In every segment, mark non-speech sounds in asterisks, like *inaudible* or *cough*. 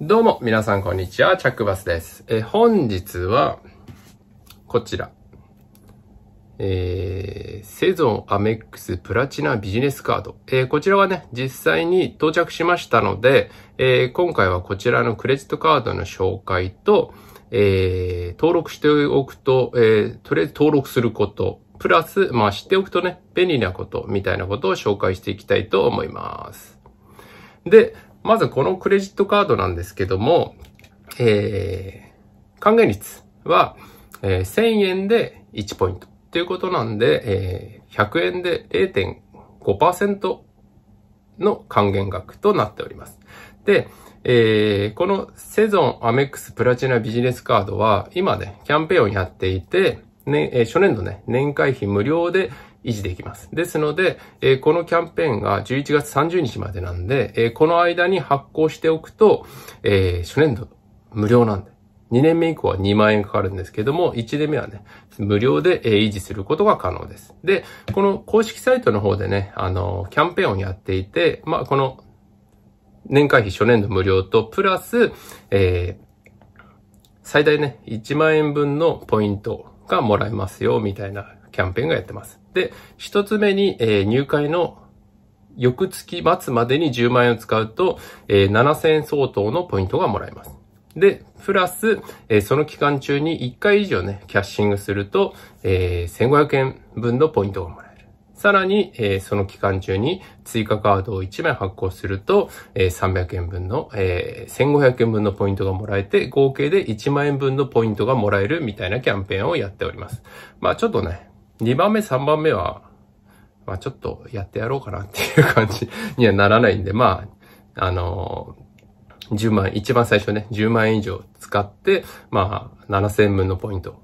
どうも、皆さんこんにちは、チャックバスです。え、本日は、こちら。えー、セゾンアメックスプラチナビジネスカード。えー、こちらはね、実際に到着しましたので、えー、今回はこちらのクレジットカードの紹介と、えー、登録しておくと、えー、とりあえず登録すること、プラス、まあ知っておくとね、便利なこと、みたいなことを紹介していきたいと思います。で、まずこのクレジットカードなんですけども、えー、還元率は、えー、1000円で1ポイントということなんで、えー、100円で0.5%の還元額となっております。で、えー、このセゾンアメックスプラチナビジネスカードは今ね、キャンペーンをやっていて、ね、えー、初年度ね、年会費無料で維持できます。ですので、えー、このキャンペーンが11月30日までなんで、えー、この間に発行しておくと、えー、初年度無料なんで。2年目以降は2万円かかるんですけども、1年目はね、無料で維持することが可能です。で、この公式サイトの方でね、あの、キャンペーンをやっていて、まあ、この、年会費初年度無料と、プラス、えー、最大ね、1万円分のポイントがもらえますよ、みたいなキャンペーンがやってます。で、一つ目に、えー、入会の翌月末までに10万円を使うと、えー、7000円相当のポイントがもらえます。で、プラス、えー、その期間中に1回以上ね、キャッシングすると、えー、1500円分のポイントがもらえる。さらに、えー、その期間中に追加カードを1枚発行すると、えー、300円分の、えー、1500円分のポイントがもらえて、合計で1万円分のポイントがもらえるみたいなキャンペーンをやっております。まあちょっとね、2番目、3番目は、まあちょっとやってやろうかなっていう感じにはならないんで、まあ、あのー、10万、一番最初ね、10万円以上使って、まあ、7000分のポイント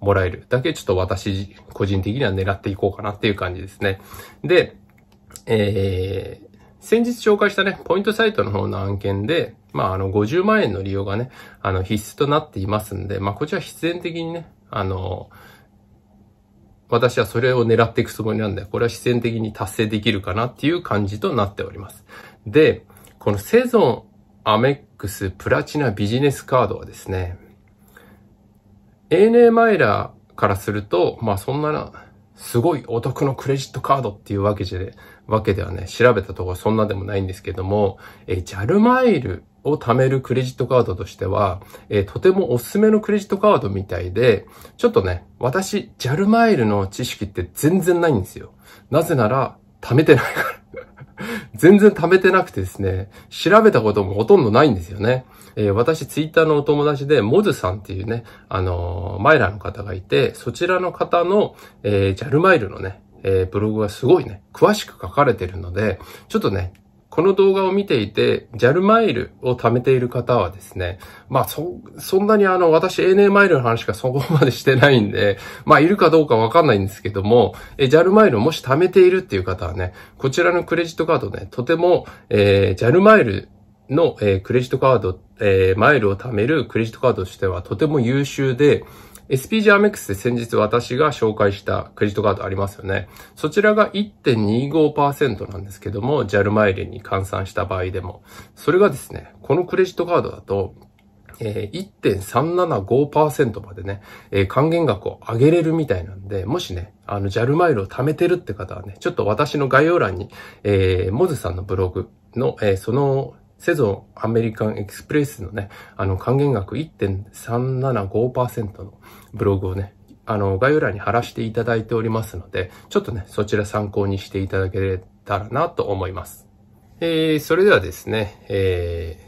もらえるだけ、ちょっと私、個人的には狙っていこうかなっていう感じですね。で、えー、先日紹介したね、ポイントサイトの方の案件で、まあ、あの、50万円の利用がね、あの、必須となっていますんで、まあ、こちら必然的にね、あの私はそれを狙っていくつもりなんで、これは自然的に達成できるかなっていう感じとなっております。で、このセゾンアメックスプラチナビジネスカードはですね、ANA マイラーからすると、まあそんなすごいお得のクレジットカードっていうわけじゃ、わけではね、調べたところそんなでもないんですけども、え、JAL マイルを貯めるクレジットカードとしては、えー、とてもおすすめのクレジットカードみたいで、ちょっとね、私、JAL マイルの知識って全然ないんですよ。なぜなら、貯めてないから *laughs* 全然貯めてなくてですね、調べたこともほとんどないんですよね。えー、私、ツイッターのお友達で、モズさんっていうね、あのー、マイラーの方がいて、そちらの方の、えー、JAL マイルのね、えー、ブログがすごいね、詳しく書かれてるので、ちょっとね、この動画を見ていて、JAL マイルを貯めている方はですね、まあそ、そんなにあの、私 ANA マイルの話がそこまでしてないんで、まあいるかどうかわかんないんですけども、JAL マイルをもし貯めているっていう方はね、こちらのクレジットカードね、とても、えー、JAL マイルの、えー、クレジットカード、えー、マイルを貯めるクレジットカードとしてはとても優秀で、SPG アメックスで先日私が紹介したクレジットカードありますよね。そちらが1.25%なんですけども、JAL マイルに換算した場合でも。それがですね、このクレジットカードだと、えー、1.375%までね、えー、還元額を上げれるみたいなんで、もしね、あの、JAL マイルを貯めてるって方はね、ちょっと私の概要欄に、えー、モズさんのブログの、えー、そのセゾンアメリカンエクスプレスのね、あの還元額1.375%のブログをね、あの概要欄に貼らせていただいておりますので、ちょっとね、そちら参考にしていただけたらなと思います。えー、それではですね、え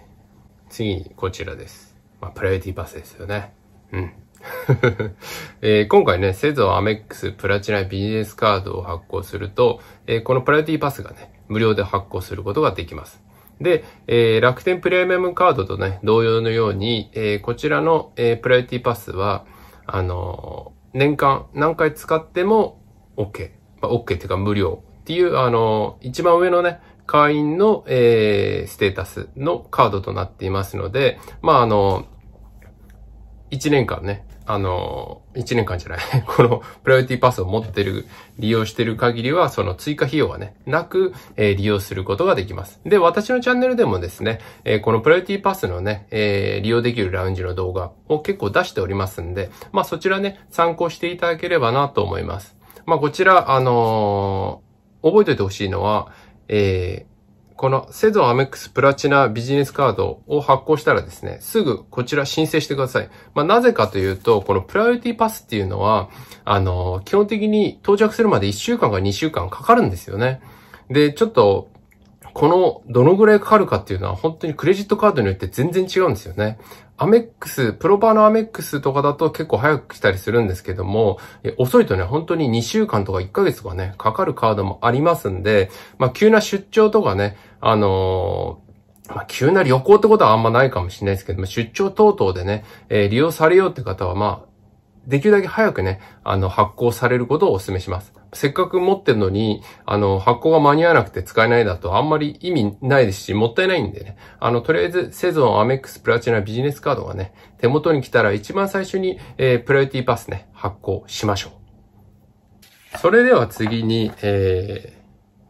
ー、次にこちらです。まあ、プライオリティパスですよね。うん。*laughs* えー、今回ね、セゾンアメックスプラチナビジネスカードを発行すると、えー、このプライオリティパスがね、無料で発行することができます。で、えー、楽天プレミアムカードとね、同様のように、えー、こちらの、えー、プライオリティパスは、あのー、年間何回使っても OK。まあ、OK っていうか無料っていう、あのー、一番上のね、会員の、えー、ステータスのカードとなっていますので、まあ、あのー、1年間ね、あの、1年間じゃない *laughs* このプライオリティパスを持ってる、利用してる限りは、その追加費用はね、なく、えー、利用することができます。で、私のチャンネルでもですね、えー、このプライオリティパスのね、えー、利用できるラウンジの動画を結構出しておりますんで、まあそちらね、参考していただければなと思います。まあこちら、あの覚えておいてほしいのは、えー、このセゾンアメックスプラチナビジネスカードを発行したらですね、すぐこちら申請してください。まあ、なぜかというと、このプライオリティパスっていうのは、あの、基本的に到着するまで1週間か2週間かかるんですよね。で、ちょっと、この、どのぐらいかかるかっていうのは本当にクレジットカードによって全然違うんですよね。アメックス、プロパーのアメックスとかだと結構早く来たりするんですけども、遅いとね、本当に2週間とか1ヶ月とかね、かかるカードもありますんで、まあ、急な出張とかね、あのーまあ、急な旅行ってことはあんまないかもしれないですけども、出張等々でね、えー、利用されようって方は、まあ、できるだけ早くね、あの、発行されることをお勧めします。せっかく持ってるのに、あの、発行が間に合わなくて使えないだとあんまり意味ないですし、もったいないんでね。あの、とりあえず、セゾンアメックスプラチナビジネスカードがね、手元に来たら一番最初に、えー、プライオリティパスね、発行しましょう。それでは次に、え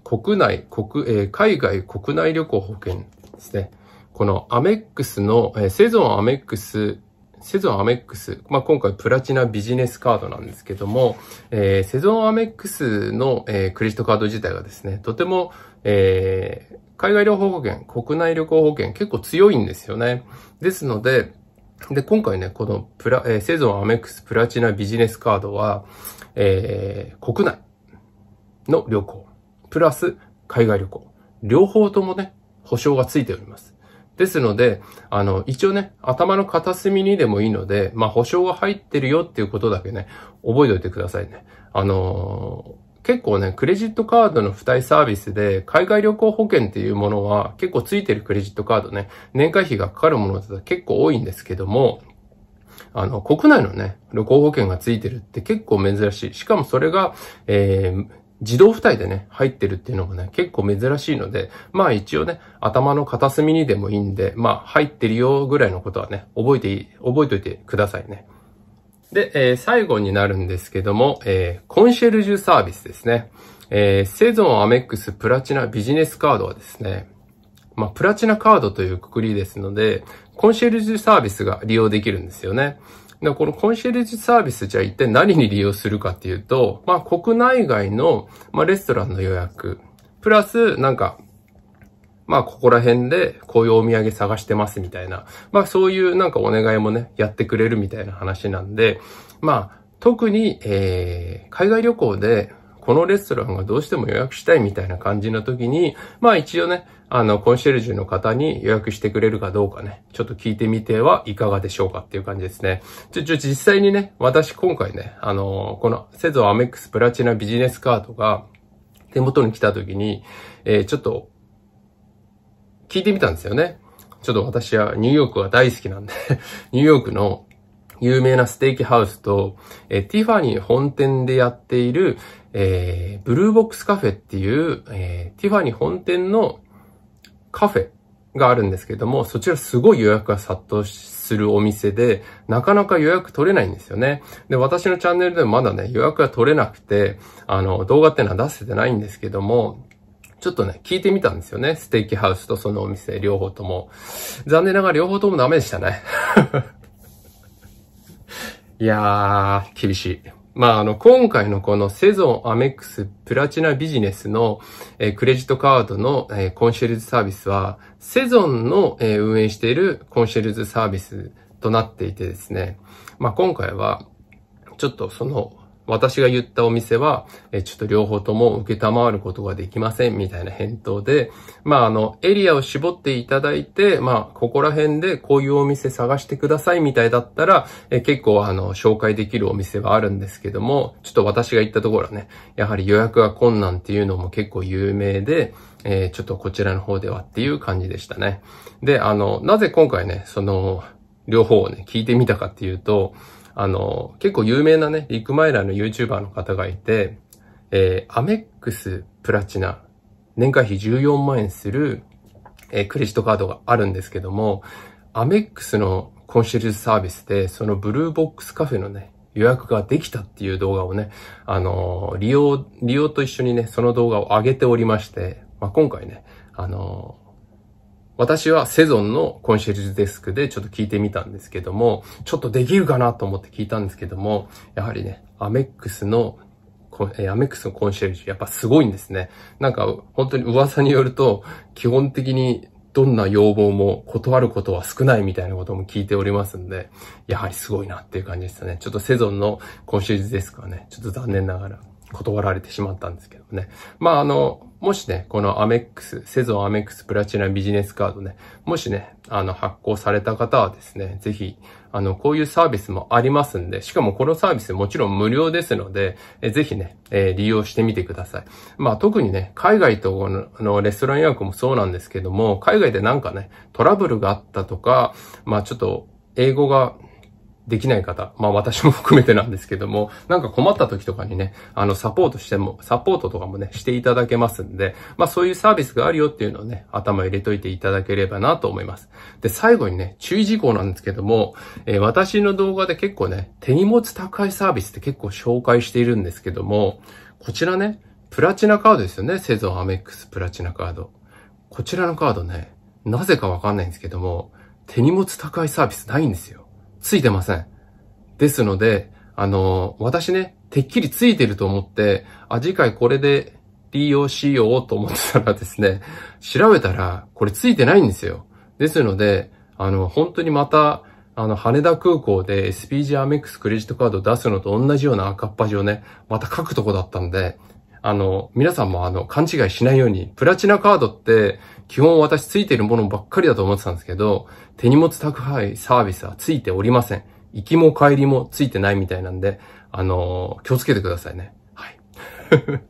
ー、国内、国、えー、海外国内旅行保険ですね。このアメックスの、えー、セゾンアメックスセゾンアメックス、まあ、今回プラチナビジネスカードなんですけども、えー、セゾンアメックスの、えー、クレジットカード自体がですね、とても、えー、海外旅行保険、国内旅行保険結構強いんですよね。ですので、で、今回ね、このプラ、えー、セゾンアメックスプラチナビジネスカードは、えー、国内の旅行、プラス海外旅行、両方ともね、保証がついております。ですので、あの、一応ね、頭の片隅にでもいいので、まあ、保証が入ってるよっていうことだけね、覚えておいてくださいね。あのー、結構ね、クレジットカードの付帯サービスで、海外旅行保険っていうものは、結構ついてるクレジットカードね、年会費がかかるものって結構多いんですけども、あの、国内のね、旅行保険がついてるって結構珍しい。しかもそれが、えー、自動付帯でね、入ってるっていうのがね、結構珍しいので、まあ一応ね、頭の片隅にでもいいんで、まあ入ってるよぐらいのことはね、覚えて、覚えておいてくださいね。で、えー、最後になるんですけども、えー、コンシェルジュサービスですね。えー、セゾンアメックスプラチナビジネスカードはですね、まあ、プラチナカードというくくりですので、コンシェルジュサービスが利用できるんですよね。で、このコンシェルジュサービスじゃ一体何に利用するかっていうと、まあ国内外の、まあ、レストランの予約、プラスなんか、まあここら辺でこういうお土産探してますみたいな、まあそういうなんかお願いもね、やってくれるみたいな話なんで、まあ特に、えー、海外旅行でこのレストランがどうしても予約したいみたいな感じの時に、まあ一応ね、あの、コンシェルジュの方に予約してくれるかどうかね、ちょっと聞いてみてはいかがでしょうかっていう感じですね。ちょ、ちょ、実際にね、私今回ね、あの、このセゾアメックスプラチナビジネスカードが手元に来た時に、えー、ちょっと、聞いてみたんですよね。ちょっと私はニューヨークが大好きなんで *laughs* ニューヨークの有名なステーキハウスと、えー、ティファニー本店でやっている、えー、ブルーボックスカフェっていう、えー、ティファニー本店のカフェがあるんですけども、そちらすごい予約が殺到するお店で、なかなか予約取れないんですよね。で、私のチャンネルでもまだね、予約が取れなくて、あの、動画っていうのは出せてないんですけども、ちょっとね、聞いてみたんですよね。ステーキハウスとそのお店、両方とも。残念ながら両方ともダメでしたね。いやー、厳しい。まあ、あの、今回のこのセゾンアメックスプラチナビジネスの、えー、クレジットカードの、えー、コンシェルジュサービスは、セゾンの、えー、運営しているコンシェルジュサービスとなっていてですね、まあ、今回は、ちょっとその私が言ったお店は、えちょっと両方とも受けたまわることができません、みたいな返答で、まあ、あの、エリアを絞っていただいて、まあ、ここら辺でこういうお店探してください、みたいだったら、え結構、あの、紹介できるお店はあるんですけども、ちょっと私が行ったところはね、やはり予約が困難っていうのも結構有名で、えー、ちょっとこちらの方ではっていう感じでしたね。で、あの、なぜ今回ね、その、両方をね、聞いてみたかっていうと、あの、結構有名なね、リックマイラーの YouTuber の方がいて、えー、アメックスプラチナ、年会費14万円する、えー、クレジットカードがあるんですけども、アメックスのコンシェルジュサービスで、そのブルーボックスカフェのね、予約ができたっていう動画をね、あのー、利用、利用と一緒にね、その動画を上げておりまして、まあ、今回ね、あのー私はセゾンのコンシェルジュデスクでちょっと聞いてみたんですけども、ちょっとできるかなと思って聞いたんですけども、やはりね、アメックスのアメックスのコンシェルジュ、やっぱすごいんですね。なんか、本当に噂によると、基本的にどんな要望も断ることは少ないみたいなことも聞いておりますんで、やはりすごいなっていう感じでしたね。ちょっとセゾンのコンシェルジュデスクはね、ちょっと残念ながら断られてしまったんですけどね。まあ、あの、もしね、このアメックス、セゾンアメックスプラチナビジネスカードね、もしね、あの、発行された方はですね、ぜひ、あの、こういうサービスもありますんで、しかもこのサービスもちろん無料ですので、えぜひね、え利用してみてください。まあ、特にね、海外との、あの、レストラン予約もそうなんですけども、海外でなんかね、トラブルがあったとか、まあ、ちょっと、英語ができない方、まあ私も含めてなんですけども、なんか困った時とかにね、あのサポートしても、サポートとかもね、していただけますんで、まあそういうサービスがあるよっていうのをね、頭入れといていただければなと思います。で、最後にね、注意事項なんですけども、えー、私の動画で結構ね、手荷物宅配サービスって結構紹介しているんですけども、こちらね、プラチナカードですよね、セゾンアメックスプラチナカード。こちらのカードね、なぜかわかんないんですけども、手荷物宅配サービスないんですよ。ついてません。ですので、あの、私ね、てっきりついてると思って、あ、次回これで利用しようと思ってたらですね、調べたら、これついてないんですよ。ですので、あの、本当にまた、あの、羽田空港で SPG アメックスクレジットカード出すのと同じような赤っ端をね、また書くとこだったんで、あの、皆さんもあの、勘違いしないように、プラチナカードって、基本私ついているものばっかりだと思ってたんですけど、手荷物宅配サービスはついておりません。行きも帰りもついてないみたいなんで、あの、気をつけてくださいね。はい。*laughs*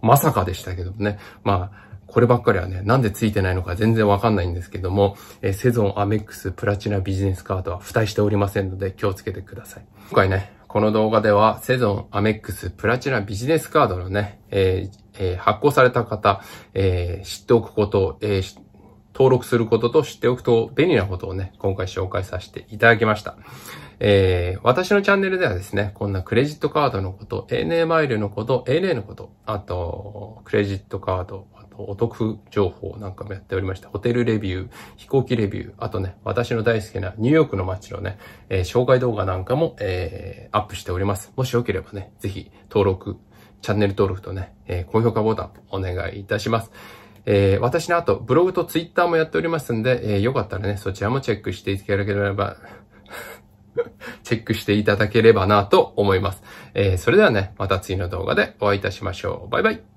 まさかでしたけどね。まあ、こればっかりはね、なんでついてないのか全然わかんないんですけども、えセゾンアメックスプラチナビジネスカードは付帯しておりませんので気をつけてください。今回ね、この動画では、セゾン、アメックス、プラチナビジネスカードのね、えーえー、発行された方、えー、知っておくこと、えー、登録することと知っておくと便利なことをね、今回紹介させていただきました。えー、私のチャンネルではですね、こんなクレジットカードのこと、ANA マイルのこと、ANA のこと、あと、クレジットカード、お得情報なんかもやっておりまして、ホテルレビュー、飛行機レビュー、あとね、私の大好きなニューヨークの街のね、えー、紹介動画なんかも、えー、アップしております。もしよければね、ぜひ登録、チャンネル登録とね、えー、高評価ボタンお願いいたします。えー、私の後、ブログとツイッターもやっておりますんで、えー、よかったらね、そちらもチェックしていただければ、*laughs* チェックしていただければなと思います。えー、それではね、また次の動画でお会いいたしましょう。バイバイ。